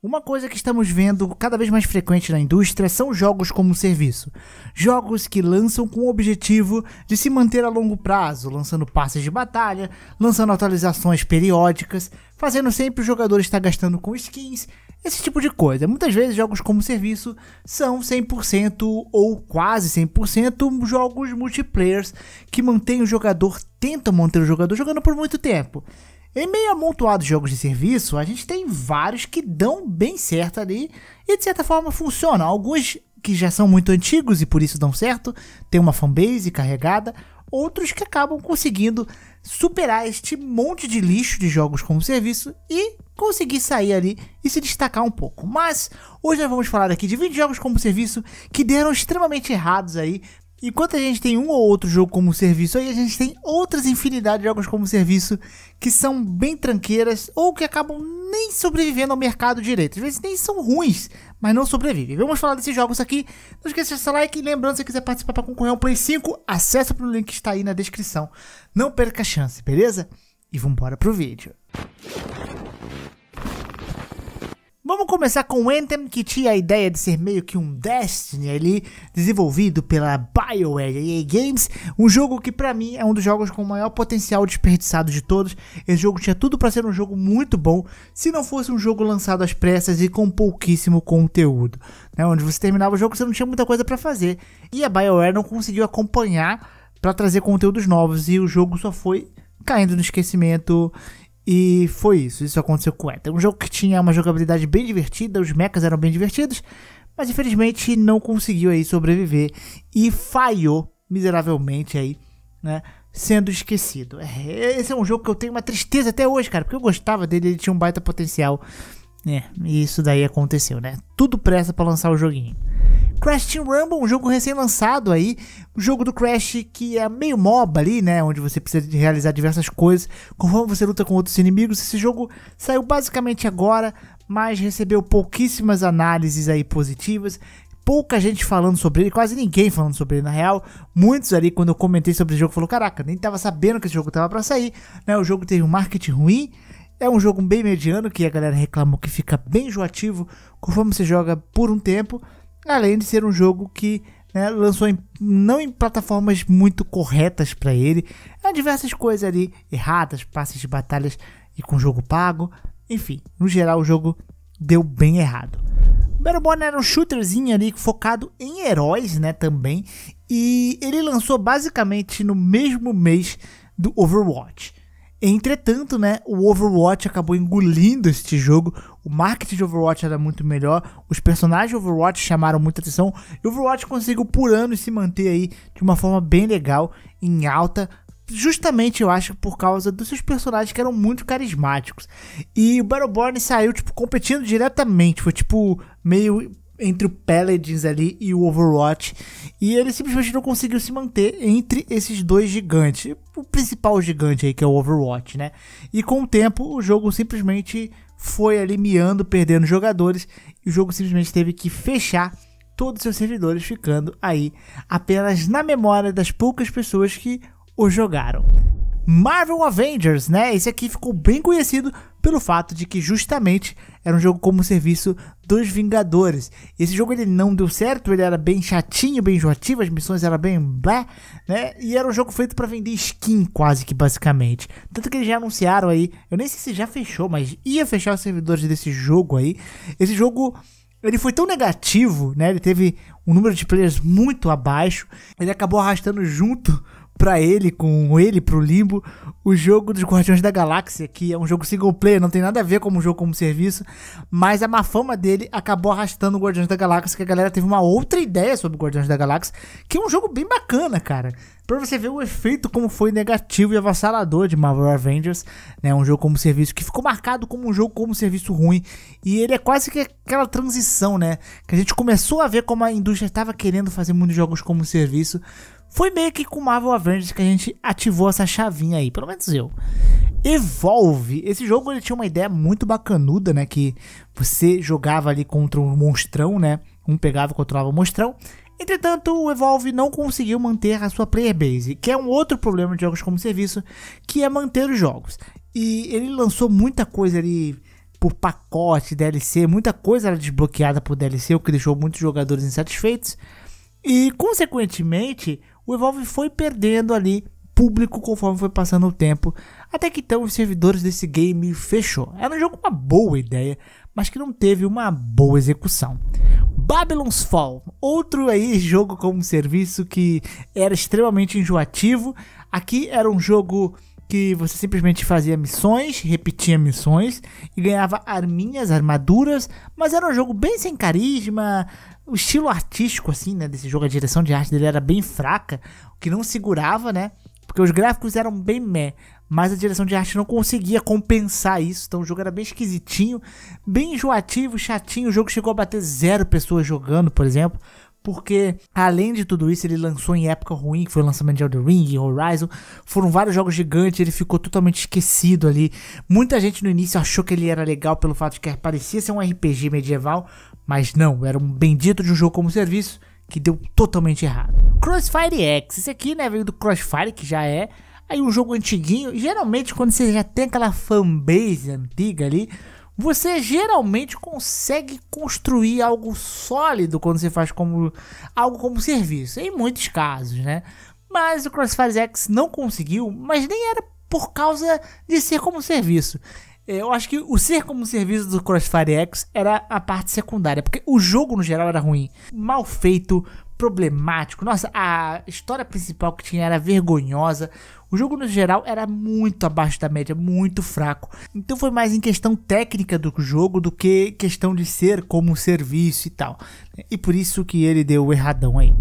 Uma coisa que estamos vendo cada vez mais frequente na indústria são jogos como serviço. Jogos que lançam com o objetivo de se manter a longo prazo, lançando passes de batalha, lançando atualizações periódicas, fazendo sempre o jogador estar gastando com skins, esse tipo de coisa. Muitas vezes jogos como serviço são 100% ou quase 100% jogos multiplayers que mantêm o jogador, tentam manter o jogador jogando por muito tempo. Em meio amontoado de jogos de serviço, a gente tem vários que dão bem certo ali e de certa forma funcionam. Alguns que já são muito antigos e por isso dão certo, tem uma fanbase carregada, outros que acabam conseguindo superar este monte de lixo de jogos como serviço e conseguir sair ali e se destacar um pouco. Mas hoje nós vamos falar aqui de 20 jogos como serviço que deram extremamente errados aí Enquanto a gente tem um ou outro jogo como serviço, aí a gente tem outras infinidade de jogos como serviço que são bem tranqueiras ou que acabam nem sobrevivendo ao mercado direito. Às vezes nem são ruins, mas não sobrevivem. Vamos falar desses jogos aqui. Não esqueça de deixar seu like. E lembrando, se você quiser participar para concorrer ao Play 5, acessa o link que está aí na descrição. Não perca a chance, beleza? E vamos para o vídeo. Vamos começar com Anthem, que tinha a ideia de ser meio que um Destiny ali, desenvolvido pela BioWare e EA Games, um jogo que para mim é um dos jogos com o maior potencial desperdiçado de todos. Esse jogo tinha tudo para ser um jogo muito bom, se não fosse um jogo lançado às pressas e com pouquíssimo conteúdo, né? onde você terminava o jogo você não tinha muita coisa para fazer. E a BioWare não conseguiu acompanhar para trazer conteúdos novos e o jogo só foi caindo no esquecimento e foi isso, isso aconteceu com o Eta. Um jogo que tinha uma jogabilidade bem divertida, os mechas eram bem divertidos, mas infelizmente não conseguiu aí sobreviver e falhou miseravelmente aí, né? Sendo esquecido. É, esse é um jogo que eu tenho uma tristeza até hoje, cara, porque eu gostava dele, ele tinha um baita potencial. É, isso daí aconteceu, né? Tudo presta para lançar o joguinho. Crash Team Rumble, um jogo recém-lançado aí, um jogo do Crash que é meio MOBA ali, né, onde você precisa realizar diversas coisas conforme você luta com outros inimigos. Esse jogo saiu basicamente agora, mas recebeu pouquíssimas análises aí positivas pouca gente falando sobre ele, quase ninguém falando sobre ele na real. Muitos ali, quando eu comentei sobre o jogo, falou: Caraca, nem tava sabendo que esse jogo tava para sair, né? O jogo teve um marketing ruim, é um jogo bem mediano, que a galera reclamou que fica bem enjoativo conforme você joga por um tempo, além de ser um jogo que né, lançou em, não em plataformas muito corretas para ele. Há diversas coisas ali erradas, passes de batalhas e com jogo pago. Enfim, no geral o jogo deu bem errado. Battleborn era um shooterzinho ali focado em heróis, né, também. E ele lançou basicamente no mesmo mês do Overwatch. Entretanto, né, o Overwatch acabou engolindo este jogo. O marketing de Overwatch era muito melhor, os personagens de Overwatch chamaram muita atenção. E o Overwatch conseguiu por ano se manter aí de uma forma bem legal, em alta, justamente eu acho por causa dos seus personagens que eram muito carismáticos. E o Battleborn saiu tipo competindo diretamente, foi tipo meio entre o Paladins ali e o Overwatch. E ele simplesmente não conseguiu se manter entre esses dois gigantes. O principal gigante aí, que é o Overwatch, né? E com o tempo, o jogo simplesmente foi ali miando, perdendo jogadores. E o jogo simplesmente teve que fechar todos os seus servidores, ficando aí apenas na memória das poucas pessoas que o jogaram. Marvel Avengers, né? Esse aqui ficou bem conhecido pelo fato de que justamente era um jogo como serviço dos Vingadores. Esse jogo ele não deu certo, ele era bem chatinho, bem enjoativo, as missões eram bem blé, né? E era um jogo feito para vender skin quase que basicamente. Tanto que eles já anunciaram aí, eu nem sei se já fechou, mas ia fechar os servidores desse jogo aí. Esse jogo ele foi tão negativo, né? Ele teve um número de players muito abaixo, ele acabou arrastando junto para ele, com ele pro limbo, o jogo dos Guardiões da Galáxia, que é um jogo single player, não tem nada a ver como um jogo como serviço, mas a má fama dele acabou arrastando o Guardiões da Galáxia, que a galera teve uma outra ideia sobre o Guardiões da Galáxia, que é um jogo bem bacana, cara. Pra você ver o efeito como foi negativo e avassalador de Marvel Avengers, né? Um jogo como serviço que ficou marcado como um jogo como serviço ruim. E ele é quase que aquela transição, né? Que a gente começou a ver como a indústria estava querendo fazer muitos jogos como serviço foi meio que com Marvel Avengers que a gente ativou essa chavinha aí, pelo menos eu. Evolve. Esse jogo ele tinha uma ideia muito bacanuda, né? Que você jogava ali contra um monstrão, né? Um pegava e controlava o monstrão. Entretanto, o Evolve não conseguiu manter a sua player base, que é um outro problema de jogos como serviço, que é manter os jogos. E ele lançou muita coisa ali por pacote, DLC, muita coisa era desbloqueada por DLC, o que deixou muitos jogadores insatisfeitos. E, consequentemente, o Evolve foi perdendo ali público conforme foi passando o tempo, até que então os servidores desse game fechou. Era um jogo uma boa ideia, mas que não teve uma boa execução. Babylon's Fall, outro aí jogo como serviço que era extremamente enjoativo. Aqui era um jogo que você simplesmente fazia missões, repetia missões e ganhava arminhas, armaduras, mas era um jogo bem sem carisma, o estilo artístico assim, né, desse jogo a direção de arte dele era bem fraca, o que não segurava, né? Porque os gráficos eram bem meh, mas a direção de arte não conseguia compensar isso, então o jogo era bem esquisitinho, bem enjoativo, chatinho, o jogo chegou a bater zero pessoas jogando, por exemplo, porque além de tudo isso, ele lançou em época ruim, que foi o lançamento de Elden Ring, Horizon, foram vários jogos gigantes, ele ficou totalmente esquecido ali. Muita gente no início achou que ele era legal pelo fato de que parecia ser um RPG medieval, mas não, era um bendito de um jogo como serviço que deu totalmente errado. Crossfire X, esse aqui, né, veio do Crossfire, que já é aí um jogo antiguinho, geralmente quando você já tem aquela fanbase antiga ali, você geralmente consegue construir algo sólido quando você faz como algo como serviço, em muitos casos, né? Mas o CrossFire X não conseguiu, mas nem era por causa de ser como serviço. É, eu acho que o ser como serviço do Crossfire X era a parte secundária, porque o jogo no geral era ruim, mal feito, problemático. Nossa, a história principal que tinha era vergonhosa. O jogo no geral era muito abaixo da média, muito fraco. Então foi mais em questão técnica do jogo do que questão de ser como serviço e tal. E por isso que ele deu o erradão aí.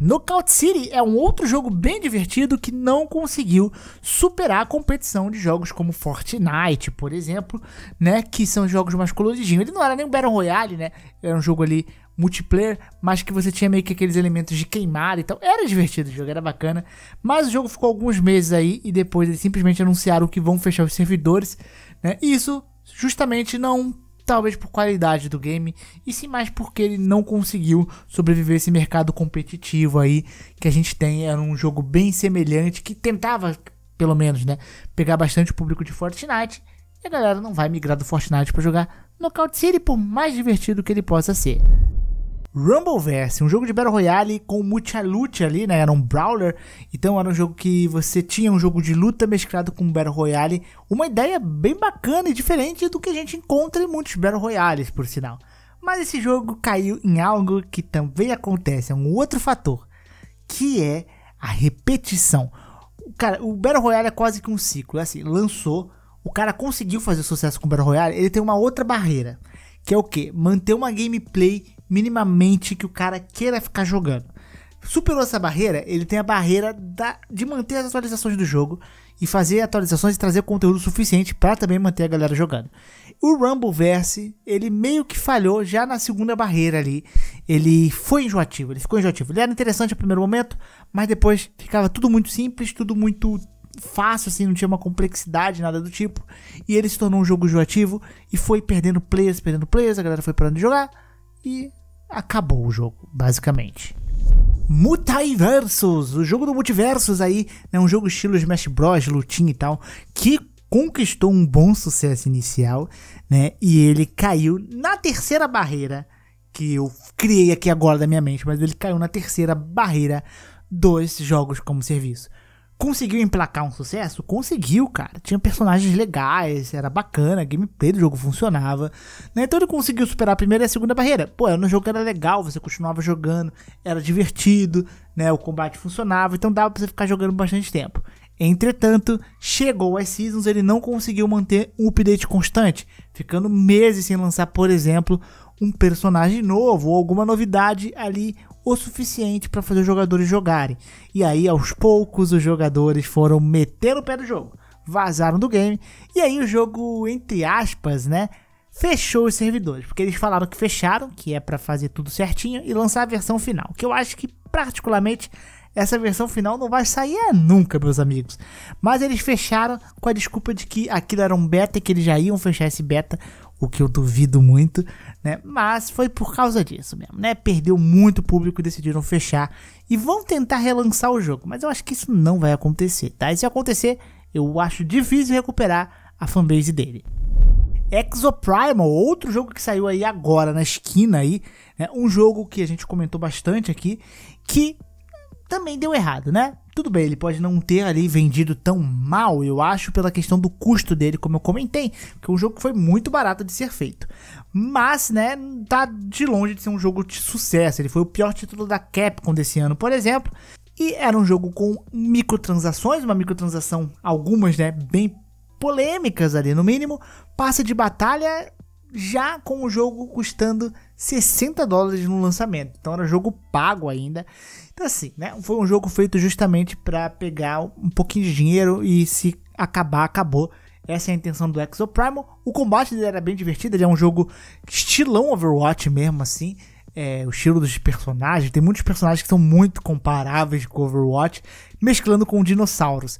Knockout City é um outro jogo bem divertido que não conseguiu superar a competição de jogos como Fortnite, por exemplo, né, que são jogos mais coloridinhos. Ele não era nem um Battle Royale, né? Era um jogo ali multiplayer, mas que você tinha meio que aqueles elementos de queimar e tal. Era divertido o jogo, era bacana. Mas o jogo ficou alguns meses aí e depois eles simplesmente anunciaram que vão fechar os servidores. Né? E isso justamente não talvez por qualidade do game e sim mais porque ele não conseguiu sobreviver esse mercado competitivo aí que a gente tem era um jogo bem semelhante que tentava pelo menos né pegar bastante público de Fortnite e a galera não vai migrar do Fortnite para jogar Knockout City por mais divertido que ele possa ser Rumbleverse, um jogo de Battle Royale com muita luta ali, né? Era um brawler, então era um jogo que você tinha um jogo de luta mesclado com Battle Royale. Uma ideia bem bacana e diferente do que a gente encontra em muitos Battle Royales, por sinal. Mas esse jogo caiu em algo que também acontece, é um outro fator, que é a repetição. Cara, o Battle Royale é quase que um ciclo, é assim, lançou, o cara conseguiu fazer sucesso com o Battle Royale, ele tem uma outra barreira, que é o que? Manter uma gameplay minimamente que o cara queira ficar jogando. Superou essa barreira, ele tem a barreira da, de manter as atualizações do jogo e fazer atualizações e trazer conteúdo suficiente para também manter a galera jogando. O Rumbleverse, ele meio que falhou já na segunda barreira ali. Ele foi enjoativo, ele ficou enjoativo. Ele era interessante no primeiro momento, mas depois ficava tudo muito simples, tudo muito fácil, assim, não tinha uma complexidade, nada do tipo. E ele se tornou um jogo enjoativo e foi perdendo players, perdendo players, a galera foi parando de jogar e acabou o jogo, basicamente. Multiversus, o jogo do multiversos aí, né, um jogo estilo Smash Bros, lutinha e tal, que conquistou um bom sucesso inicial, né, e ele caiu na terceira barreira que eu criei aqui agora da minha mente, mas ele caiu na terceira barreira dos jogos como serviço. Conseguiu emplacar um sucesso? Conseguiu, cara. Tinha personagens legais, era bacana, a gameplay do jogo funcionava. Né? Então ele conseguiu superar a primeira e a segunda barreira. Pô, no jogo era legal, você continuava jogando, era divertido, né? O combate funcionava, então dava pra você ficar jogando bastante tempo. Entretanto, chegou a Seasons, ele não conseguiu manter um update constante, ficando meses sem lançar, por exemplo, um personagem novo ou alguma novidade ali o suficiente para fazer os jogadores jogarem. E aí, aos poucos, os jogadores foram meter o pé do jogo, vazaram do game, e aí o jogo, entre aspas, né? Fechou os servidores, porque eles falaram que fecharam, que é para fazer tudo certinho e lançar a versão final, que eu acho que particularmente essa versão final não vai sair é, nunca, meus amigos. Mas eles fecharam com a desculpa de que aquilo era um beta e que eles já iam fechar esse beta o que eu duvido muito, né? Mas foi por causa disso mesmo, né? Perdeu muito público e decidiram fechar. E vão tentar relançar o jogo, mas eu acho que isso não vai acontecer, tá? E se acontecer, eu acho difícil recuperar a fanbase dele. Exoprimal, outro jogo que saiu aí agora na esquina aí, né? um jogo que a gente comentou bastante aqui, que também deu errado, né? Tudo bem, ele pode não ter ali vendido tão mal, eu acho, pela questão do custo dele, como eu comentei, porque é um jogo que foi muito barato de ser feito. Mas, né, tá de longe de ser um jogo de sucesso. Ele foi o pior título da Capcom desse ano, por exemplo. E era um jogo com microtransações, uma microtransação, algumas, né, bem polêmicas ali no mínimo. Passa de batalha já com o jogo custando 60 dólares no lançamento. Então era jogo pago ainda. Então, assim, né? Foi um jogo feito justamente para pegar um pouquinho de dinheiro e se acabar, acabou. Essa é a intenção do Exoprimal. O combate dele era bem divertido, ele é um jogo estilão Overwatch mesmo, assim. É, o estilo dos personagens, tem muitos personagens que são muito comparáveis com Overwatch, mesclando com dinossauros.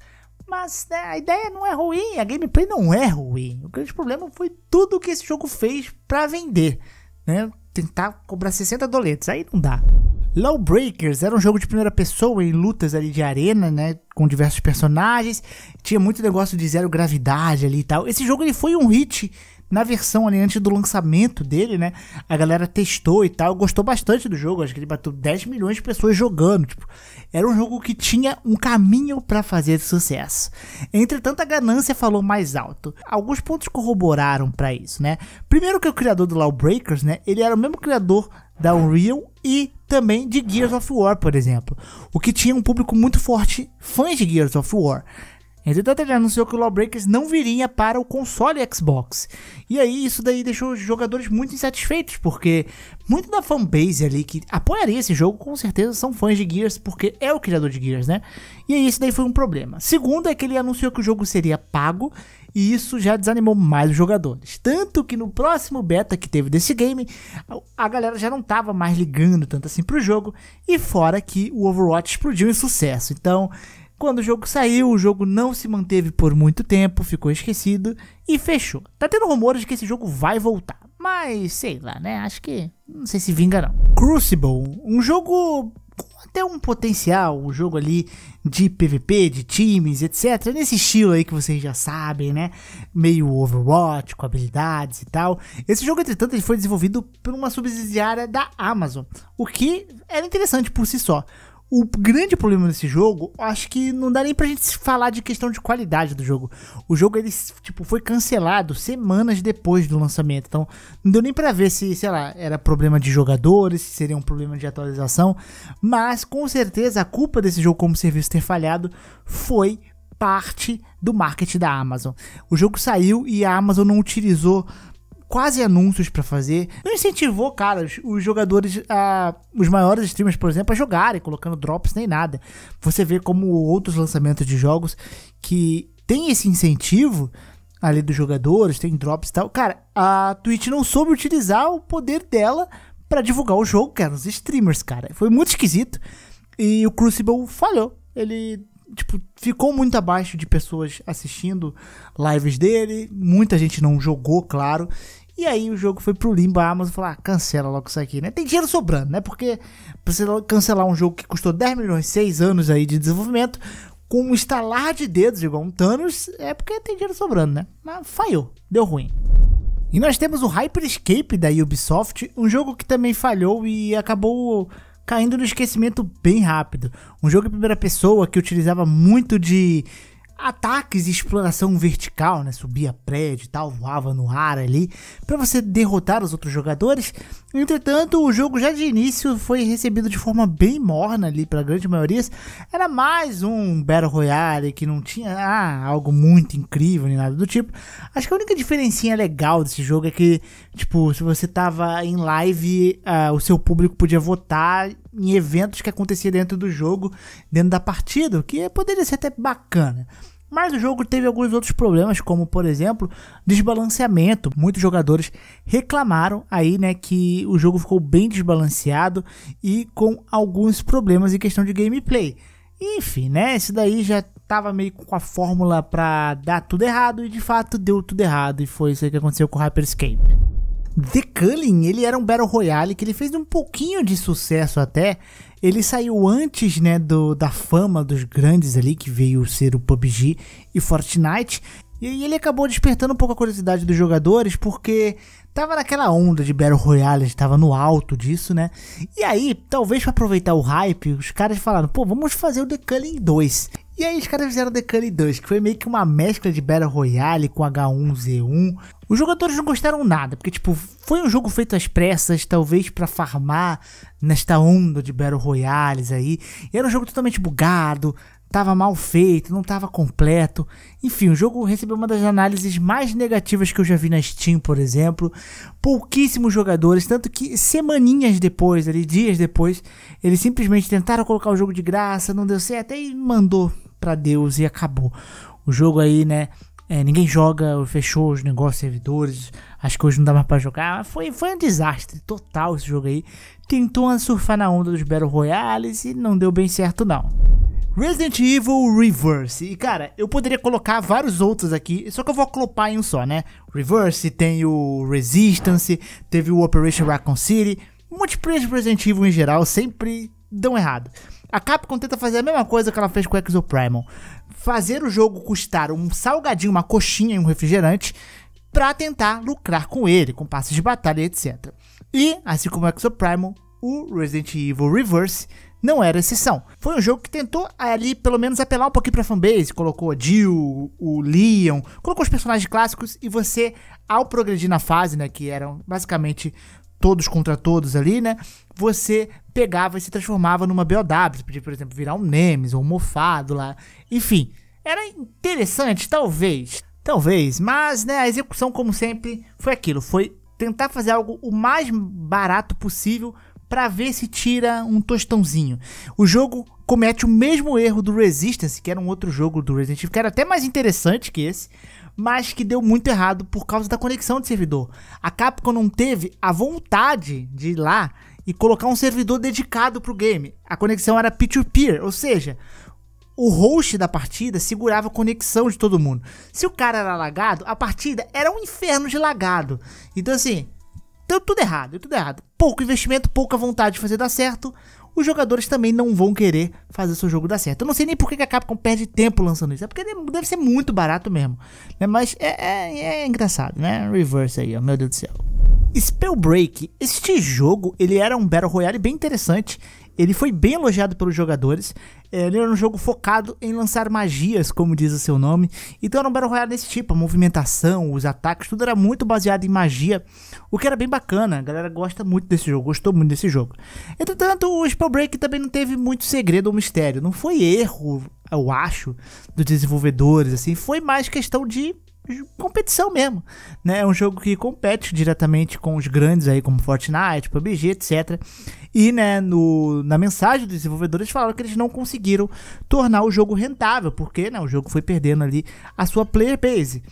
Mas né, a ideia não é ruim, a gameplay não é ruim. O grande problema foi tudo que esse jogo fez para vender, né? Tentar cobrar 60 doletes, aí não dá. Lawbreakers era um jogo de primeira pessoa em lutas ali de arena, né? Com diversos personagens. Tinha muito negócio de zero gravidade ali e tal. Esse jogo ele foi um hit na versão ali antes do lançamento dele, né? A galera testou e tal, gostou bastante do jogo. Acho que ele bateu 10 milhões de pessoas jogando. Tipo, era um jogo que tinha um caminho para fazer sucesso. Entretanto, a ganância falou mais alto. Alguns pontos corroboraram para isso, né? Primeiro que o criador do Lawbreakers, né? Ele era o mesmo criador da Unreal e também de Gears of War, por exemplo. O que tinha um público muito forte fãs de Gears of War. Entretanto, ele anunciou que o Lawbreakers não viria para o console Xbox. E aí, isso daí deixou os jogadores muito insatisfeitos, porque muito da fanbase ali que apoiaria esse jogo, com certeza são fãs de Gears, porque é o criador de Gears, né? E aí, isso daí foi um problema. Segundo, é que ele anunciou que o jogo seria pago e isso já desanimou mais os jogadores. Tanto que no próximo beta que teve desse game, a galera já não estava mais ligando tanto assim pro jogo. E fora que o Overwatch explodiu em sucesso. Então, quando o jogo saiu, o jogo não se manteve por muito tempo, ficou esquecido e fechou. Tá tendo rumores de que esse jogo vai voltar. Mas sei lá, né? Acho que. Não sei se vinga não. Crucible, um jogo até um potencial, um jogo ali de PVP, de times, etc. Nesse estilo aí que vocês já sabem, né? Meio Overwatch, com habilidades e tal. Esse jogo, entretanto, ele foi desenvolvido por uma subsidiária da Amazon, o que era interessante por si só. O grande problema desse jogo, acho que não dá nem pra gente falar de questão de qualidade do jogo. O jogo ele tipo foi cancelado semanas depois do lançamento. Então, não deu nem para ver se, sei lá, era problema de jogadores, se seria um problema de atualização, mas com certeza a culpa desse jogo como serviço ter falhado foi parte do marketing da Amazon. O jogo saiu e a Amazon não utilizou quase anúncios para fazer. Não incentivou, cara, os, os jogadores, a, os maiores streamers, por exemplo, a jogarem, colocando drops nem nada. Você vê como outros lançamentos de jogos que tem esse incentivo ali dos jogadores, tem drops e tal. Cara, a Twitch não soube utilizar o poder dela para divulgar o jogo, cara, nos streamers, cara. Foi muito esquisito. E o Crucible falhou. Ele tipo, ficou muito abaixo de pessoas assistindo lives dele. Muita gente não jogou, claro. E aí o jogo foi pro limbo, a Amazon falou, ah, cancela logo isso aqui, né? Tem dinheiro sobrando, né? Porque pra você cancelar um jogo que custou 10 milhões, 6 anos aí de desenvolvimento, com um estalar de dedos igual um Thanos, é porque tem dinheiro sobrando, né? Mas falhou, deu ruim. E nós temos o Hyper Escape da Ubisoft, um jogo que também falhou e acabou caindo no esquecimento bem rápido. Um jogo em primeira pessoa que utilizava muito de ataques de exploração vertical, né? Subia prédio e tal, voava no ar ali, para você derrotar os outros jogadores. Entretanto, o jogo já de início foi recebido de forma bem morna ali pela grande maioria. Era mais um Battle Royale que não tinha ah, algo muito incrível nem nada do tipo. Acho que a única diferencinha legal desse jogo é que, tipo, se você tava em live, ah, o seu público podia votar em eventos que acontecia dentro do jogo, dentro da partida, que poderia ser até bacana. Mas o jogo teve alguns outros problemas, como por exemplo, desbalanceamento. Muitos jogadores reclamaram aí, né, que o jogo ficou bem desbalanceado e com alguns problemas em questão de gameplay. Enfim, né, esse daí já tava meio com a fórmula para dar tudo errado e de fato deu tudo errado e foi isso que aconteceu com o Hyperscape. Escape. The Culling, ele era um Battle Royale que ele fez um pouquinho de sucesso até. Ele saiu antes, né, do, da fama dos grandes ali, que veio ser o PUBG e Fortnite. E ele acabou despertando um pouco a curiosidade dos jogadores, porque tava naquela onda de Battle Royale, estava no alto disso, né? E aí, talvez para aproveitar o hype, os caras falaram, pô, vamos fazer o The Culling 2. E aí os caras fizeram The Cully 2, que foi meio que uma mescla de Battle Royale com H1Z1. Os jogadores não gostaram nada, porque tipo, foi um jogo feito às pressas, talvez para farmar nesta onda de Battle Royales aí. E era um jogo totalmente bugado, estava mal feito, não estava completo. Enfim, o jogo recebeu uma das análises mais negativas que eu já vi na Steam, por exemplo. Pouquíssimos jogadores, tanto que semaninhas depois, ali, dias depois, eles simplesmente tentaram colocar o jogo de graça, não deu certo, e mandou para Deus e acabou. O jogo aí, né? É, ninguém joga, fechou os negócios, servidores, as coisas não dá mais pra jogar. Foi, foi um desastre total esse jogo aí. Tentou surfar na onda dos Battle Royales e não deu bem certo não. Resident Evil Reverse. E cara, eu poderia colocar vários outros aqui, só que eu vou clopar em um só, né? Reverse, tem o Resistance, teve o Operation Raccoon City. Multiplayer de Resident Evil em geral sempre dão errado. A Capcom tenta fazer a mesma coisa que ela fez com o Exoprimal. Fazer o jogo custar um salgadinho, uma coxinha e um refrigerante para tentar lucrar com ele, com passes de batalha, etc. E, assim como o Exoprimal, o Resident Evil Reverse não era exceção. Foi um jogo que tentou ali, pelo menos, apelar um pouquinho pra fanbase. Colocou o Jill, o Leon, colocou os personagens clássicos e você, ao progredir na fase, né, que eram basicamente todos contra todos ali, né, você pegava e se transformava numa BOW. Você podia, por exemplo, virar um Nemes ou um Mofado lá. Enfim, era interessante, talvez. Talvez, mas, né, a execução, como sempre, foi aquilo. Foi tentar fazer algo o mais barato possível para ver se tira um tostãozinho. O jogo comete o mesmo erro do Resistance, que era um outro jogo do Resident Evil, que era até mais interessante que esse, mas que deu muito errado por causa da conexão de servidor. A Capcom não teve a vontade de ir lá e colocar um servidor dedicado para o game. A conexão era peer-to-peer, -peer, ou seja, o host da partida segurava a conexão de todo mundo. Se o cara era lagado, a partida era um inferno de lagado. Então assim, Deu então, tudo errado, deu tudo errado. Pouco investimento, pouca vontade de fazer dar certo. Os jogadores também não vão querer fazer seu jogo dar certo. Eu não sei nem por que a Capcom perde tempo lançando isso. É porque deve ser muito barato mesmo. Né? Mas é, é, é engraçado, né? Reverse aí, ó. Meu Deus do céu. Spellbreak. Este jogo, ele era um Battle Royale bem interessante. Ele foi bem elogiado pelos jogadores. É, ele era um jogo focado em lançar magias, como diz o seu nome. Então era um Battle Royale desse tipo, a movimentação, os ataques, tudo era muito baseado em magia, o que era bem bacana. A galera gosta muito desse jogo, gostou muito desse jogo. Entretanto, o Spellbreak também não teve muito segredo ou mistério. Não foi erro, eu acho, dos desenvolvedores, assim. Foi mais questão de competição mesmo, né? É um jogo que compete diretamente com os grandes aí como Fortnite, PUBG, etc. E, né, no, na mensagem dos desenvolvedores falaram que eles não conseguiram tornar o jogo rentável, porque, né, o jogo foi perdendo ali a sua player base.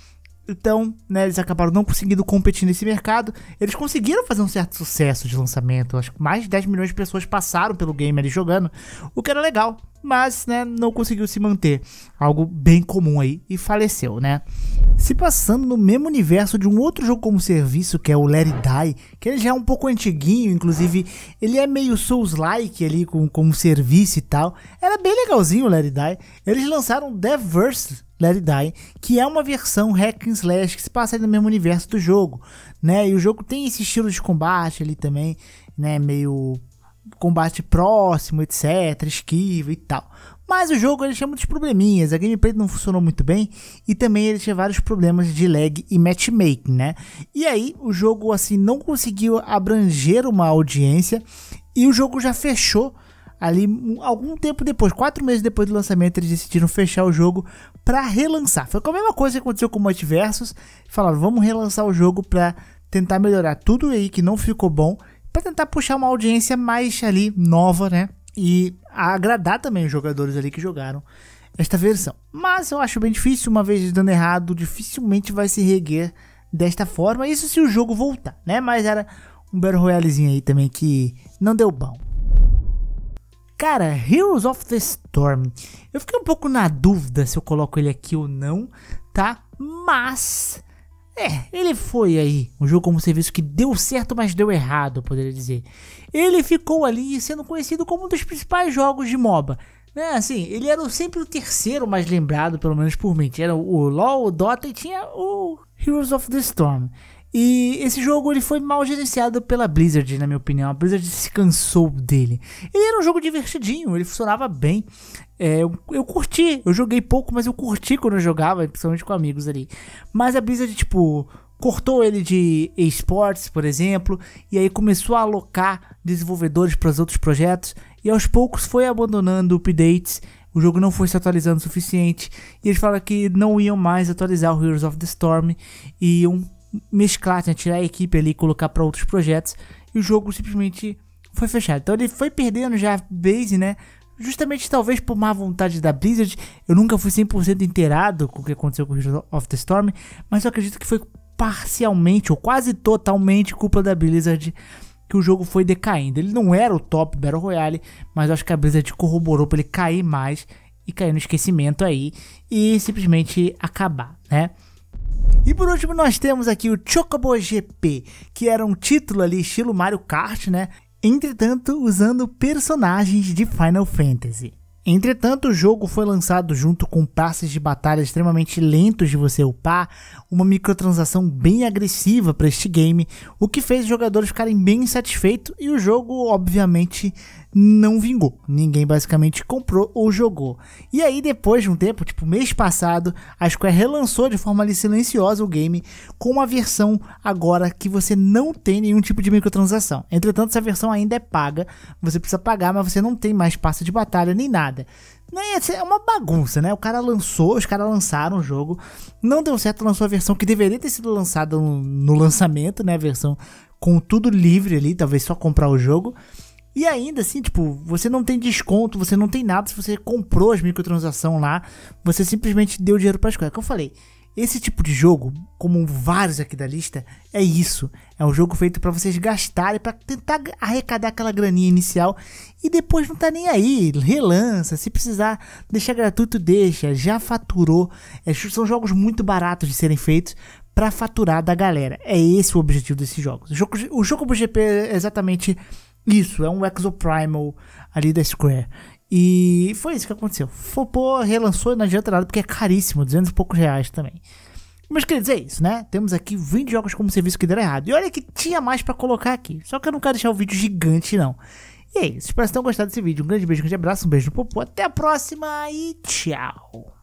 Então, né, eles acabaram não conseguindo competir nesse mercado. Eles conseguiram fazer um certo sucesso de lançamento. Acho que mais de 10 milhões de pessoas passaram pelo game ali jogando, o que era legal, mas né, não conseguiu se manter. Algo bem comum aí e faleceu, né? Se passando no mesmo universo de um outro jogo como serviço, que é o Let It Die, que ele já é um pouco antiguinho, inclusive ele é meio Souls-like ali como, serviço e tal. Era bem legalzinho o Let It Die. Eles lançaram Deathverse Let It Die, que é uma versão hack and slash que se passa no mesmo universo do jogo, né? E o jogo tem esse estilo de combate ali também, né? Meio combate próximo, etc, esquiva e tal. Mas o jogo ele tinha muitos probleminhas, a gameplay não funcionou muito bem e também ele tinha vários problemas de lag e matchmaking, né? E aí o jogo assim não conseguiu abranger uma audiência e o jogo já fechou ali algum tempo depois, quatro meses depois do lançamento, eles decidiram fechar o jogo para relançar. Foi a mesma coisa que aconteceu com o Multiversus. Falaram, vamos relançar o jogo para tentar melhorar tudo aí que não ficou bom, para tentar puxar uma audiência mais ali nova, né? E agradar também os jogadores ali que jogaram esta versão. Mas eu acho bem difícil, uma vez dando errado, dificilmente vai se reguer desta forma. Isso se o jogo voltar, né? Mas era um Battle Royalezinho aí também que não deu bom. Cara, Heroes of the Storm. Eu fiquei um pouco na dúvida se eu coloco ele aqui ou não, tá? Mas. É, ele foi aí. Um jogo como serviço que deu certo, mas deu errado, poderia dizer. Ele ficou ali sendo conhecido como um dos principais jogos de MOBA. Né, assim, ele era sempre o terceiro mais lembrado, pelo menos por mim. Era o LoL, o Dota e tinha o Heroes of the Storm. E esse jogo ele foi mal gerenciado pela Blizzard, na minha opinião. A Blizzard se cansou dele. Ele era um jogo divertidinho, ele funcionava bem. É, eu, eu curti, eu joguei pouco, mas eu curti quando eu jogava, principalmente com amigos ali. Mas a Blizzard, tipo, cortou ele de esportes, por exemplo, e aí começou a alocar desenvolvedores para os outros projetos. E aos poucos foi abandonando updates o jogo não foi se atualizando o suficiente e eles falaram que não iam mais atualizar o Heroes of the Storm e iam mesclar, né, tirar a equipe ali e colocar para outros projetos. E o jogo simplesmente foi fechado. Então ele foi perdendo já a base, né? Justamente talvez por má vontade da Blizzard. Eu nunca fui 100% inteirado com o que aconteceu com o Heroes of the Storm, mas eu acredito que foi parcialmente ou quase totalmente culpa da Blizzard que o jogo foi decaindo. Ele não era o top Battle Royale, mas eu acho que a Blizzard corroborou para ele cair mais e cair no esquecimento aí e simplesmente acabar, né? E por último nós temos aqui o Chocobo GP, que era um título ali estilo Mario Kart, né? Entretanto, usando personagens de Final Fantasy. Entretanto, o jogo foi lançado junto com passes de batalha extremamente lentos de você upar, uma microtransação bem agressiva para este game, o que fez os jogadores ficarem bem insatisfeitos e o jogo, obviamente, não vingou. Ninguém basicamente comprou ou jogou. E aí, depois de um tempo, tipo mês passado, a Square relançou de forma ali silenciosa o game com uma versão agora que você não tem nenhum tipo de microtransação. Entretanto, essa versão ainda é paga, você precisa pagar, mas você não tem mais pasta de batalha nem nada. Né, é uma bagunça, né? O cara lançou, os caras lançaram o jogo, não deu certo, lançou a versão que deveria ter sido lançada no, no lançamento, né? A versão com tudo livre ali, talvez só comprar o jogo. E ainda assim, tipo, você não tem desconto, você não tem nada se você comprou as microtransações lá, você simplesmente deu dinheiro para as coisas. É que eu falei, esse tipo de jogo, como vários aqui da lista, é isso. É um jogo feito para vocês gastarem, para tentar arrecadar aquela graninha inicial e depois não tá nem aí, relança, se precisar deixar gratuito, deixa, já faturou. É, são jogos muito baratos de serem feitos para faturar da galera. É esse o objetivo desses jogos. O jogo, o jogo GP é exatamente isso, é um Exoprimal ali da Square. E foi isso que aconteceu. Flopou, relançou e não adianta nada, porque é caríssimo, 200 e poucos reais também. Mas quer dizer é isso, né? Temos aqui 20 jogos como serviço que deram errado. E olha que tinha mais para colocar aqui. Só que eu não quero deixar o vídeo gigante, não. E é isso. Espero que tenham gostado desse vídeo. Um grande beijo, um grande abraço, um beijo no popô. Até a próxima e tchau.